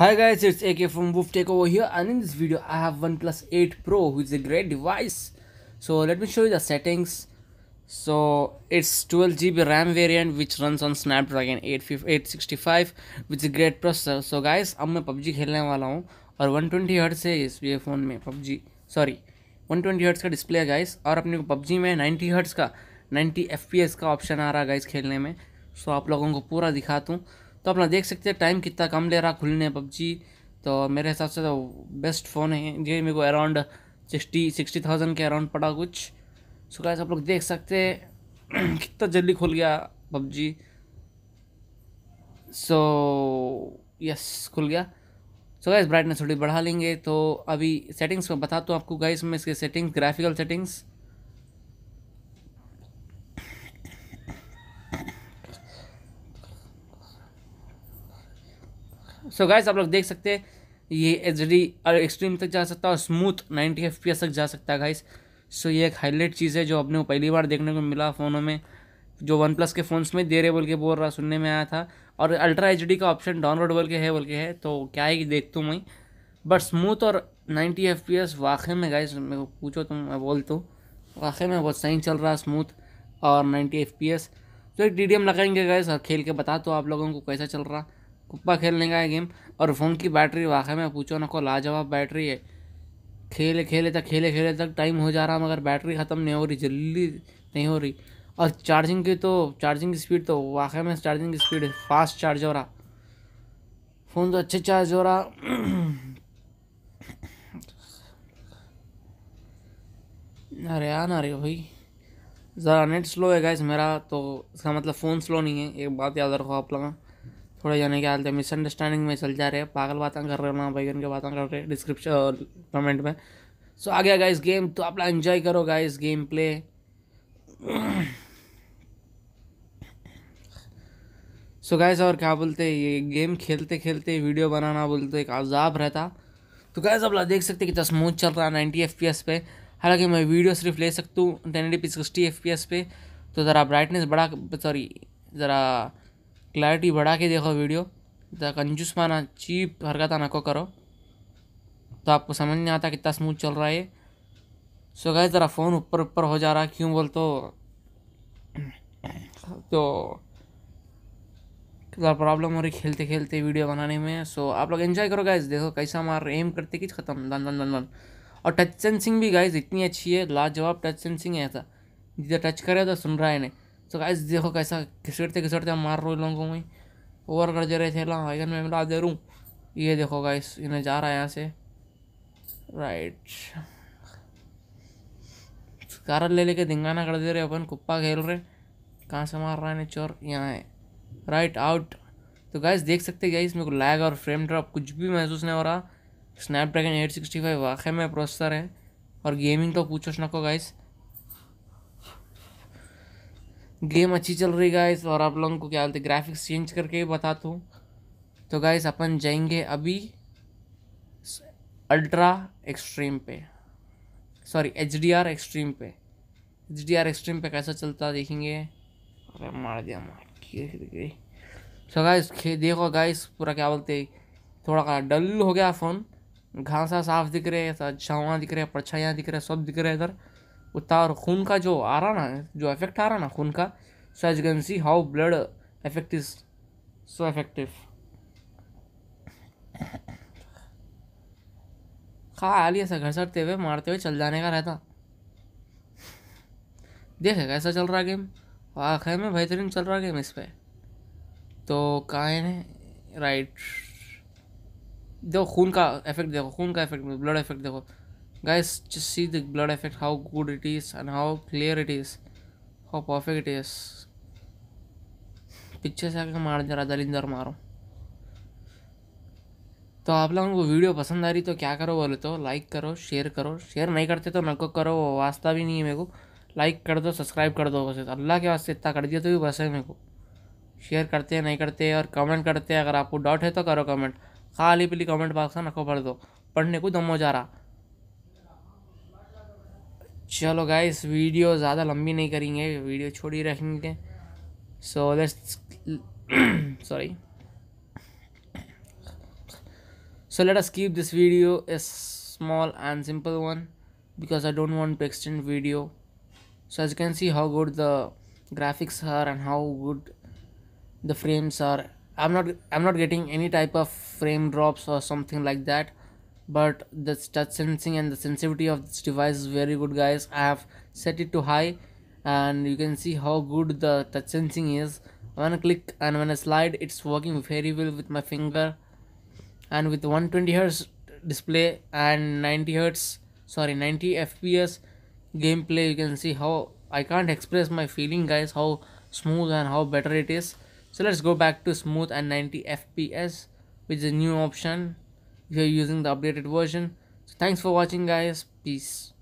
Hi guys, it's AK from Woof Takeover here and in this video I have OnePlus 8 Pro which is a great device. So let me show you the settings. So it's 12GB RAM variant which runs on Snapdragon 865 which is a great processor. So guys अब मैं PUBG खेलने वाला हूँ और 120 hurt से इस ये phone में PUBG सॉरी 120 हर्ट्स का डिस्प्ले है गाइस और अपने को PUBG में 90 हर्ट्स का 90 FPS का ऑप्शन आ रहा है गाइस खेलने में सो so, आप लोगों को पूरा दिखा तो अपना देख सकते हैं टाइम कितना कम ले रहा खुलने पबजी तो मेरे हिसाब से तो बेस्ट फ़ोन है ये मेरे को अराउंड सिक्सटी सिक्सटी थाउजेंड के अराउंड पड़ा कुछ सो गाइस आप लोग देख सकते हैं कितना जल्दी खुल गया पबजी सो यस खुल गया सो गाइस ब्राइटनेस थोड़ी बढ़ा लेंगे तो अभी सेटिंग्स में बता हूँ तो आपको गाइस मैं इसके settings graphical settings so guys आप लोग देख सकते हैं ये एच डी एक्सट्रीम तक जा सकता है और स्मूथ नाइन्टी एफ तक जा सकता है गाइस सो ये एक हाईलाइट चीज़ है जो अपने को पहली बार देखने को मिला फ़ोनों में जो वन प्लस के फ़ोन्स में दे रहे बोल के बोल रहा सुनने में आया था और अल्ट्रा एच का ऑप्शन डाउनलोड बोल के है बोल के है तो क्या है कि देखता हूँ वहीं बट स्मूथ और नाइन्टी एफ पी एस वाकई में गाइस मेरे को पूछो तो मैं बोल तो वाकई में बहुत सही चल रहा स्मूथ और नाइन्टी एफ पी एस तो एक डी डी एम लगाएंगे गाइस और खेल के बता तो आप लोगों को कैसा चल रहा कुप्पा खेलने का है गेम और फ़ोन की बैटरी वाकई में पूछो ना को लाजवाब बैटरी है खेले खेले तक खेले खेले तक टाइम हो जा रहा मगर बैटरी ख़त्म नहीं हो रही जल्दी नहीं हो रही और चार्जिंग की तो चार्जिंग की स्पीड तो वाकई में चार्जिंग की स्पीड फास्ट चार्ज हो रहा फ़ोन तो अच्छे चार्ज हो रहा अरे यार अरे भाई ज़रा नेट स्लो है गाइस मेरा तो इसका मतलब फ़ोन स्लो नहीं है एक बात याद रखो आप लगा थोड़ा यानी क्या हालते मिसअंडरस्टैंडिंग में चल जा रहे हैं पागल बातें कर रहे हो ना भाई के बातें कर रहे हैं डिस्क्रिप्शन कमेंट में सो आ गया गाइस गेम तो आप लोग एंजॉय करो guys game play so so guys और क्या बोलते हैं ये गेम खेलते खेलते वीडियो बनाना बोलते एक अजाब रहता तो गैस आप लोग देख सकते कितना स्मूथ चल रहा है नाइन्टी एफ पे हालांकि मैं वीडियो सिर्फ ले सकता हूँ ten eighty P sixty F पे तो ज़रा ब्राइटनेस बढ़ा सॉरी ज़रा क्लैरिटी बढ़ा के देखो वीडियो कंजूस माना चीप हरकत ना को करो तो आपको समझ नहीं आता कितना स्मूथ चल रहा है सो गए ज़रा फ़ोन ऊपर ऊपर हो जा रहा क्यों बोल तो तो प्रॉब्लम हो रही खेलते खेलते वीडियो बनाने में सो आप लोग एंजॉय करो गाइज देखो कैसा मार एम करते कि ख़त्म दन दन दन दन और टच सेंसिंग भी गाइज इतनी अच्छी है लाजवाब टच सेंसिंग है ऐसा जिधर टच करे तो सुन रहा है नहीं तो गाइस देखो कैसा घिसड़ते घिसड़ते हम मार रहे लोगों को वहीं ओवर कर दे रहे थे ला हाँ, आइगन में मिला दे रूँ ये देखो गाइस इन्हें जा रहा है यहाँ से राइट कारण ले लेके दिंगाना कर दे रहे अपन कुप्पा खेल रहे कहाँ से मार रहा है चोर यहाँ है राइट आउट तो गाइस देख सकते गाइस मेरे को लैग और फ्रेम ड्रॉप कुछ भी महसूस नहीं हो रहा स्नैपड्रैगन एट सिक्सटी फाइव वाकई में प्रोसेसर है और गेमिंग तो पूछो ना को गाइस गेम अच्छी चल रही गाइस और आप लोगों को क्या बोलते ग्राफिक्स चेंज करके बताता हूँ तो गाइस अपन जाएंगे अभी अल्ट्रा एक्सट्रीम पे sorry H D R extreme पे एच डी आर एक्सट्रीम पे कैसा चलता देखेंगे अरे मार दिया मार सो गाइस देखो गाइस पूरा क्या बोलते थोड़ा का डल हो गया फ़ोन घासा साफ दिख रहे है छावा अच्छा दिख रहे हैं परछाइयाँ दिख रहा है सब दिख रहे इधर उतार खून का जो आ रहा ना जो इफेक्ट आ रहा ना खून का so as can see how blood effect is so effective खा आलिया घर घसरते हुए मारते हुए चल जाने का रहता देखे कैसा चल रहा गेम आखिर में बेहतरीन चल रहा गेम इस पर तो कायन है राइट देखो खून का इफेक्ट देखो खून का इफेक्ट ब्लड इफेक्ट देखो guys just see the blood effect how good it is and how clear it is how perfect it is पीछे से आके मार जरा दलिंदर मारो तो आप लोगों को वीडियो पसंद आ रही तो क्या करो बोले तो लाइक करो शेयर करो शेयर नहीं करते तो नको करो वास्ता भी नहीं है मेरे को लाइक कर दो सब्सक्राइब कर दो बस अल्लाह के वास्ते इतना कर दिया तो भी बस है मेरे को शेयर करते हैं नहीं करते और कमेंट करते हैं अगर आपको डाउट है तो करो कमेंट खाली पीली कमेंट बॉक्स में नको पढ़ दो पढ़ने को दम हो जा रहा चलो गाइस वीडियो ज़्यादा लंबी नहीं करेंगे वीडियो छोड़ी रखेंगे so let's sorry so let us keep this video a small and simple one because I don't want to extend video so as you can see how good the graphics are and how good the frames are I am not I am not getting any type of frame drops और something like that but the touch sensing and the sensitivity of this device is very good guys i have set it to high and you can see how good the touch sensing is when i click and when i slide it's working very well with my finger and with 120 hertz display and 90 hertz sorry 90 fps gameplay you can see how i can't express my feeling guys how smooth and how better it is so let's go back to smooth and 90 fps which is a new option if you're using the updated version so thanks for watching guys peace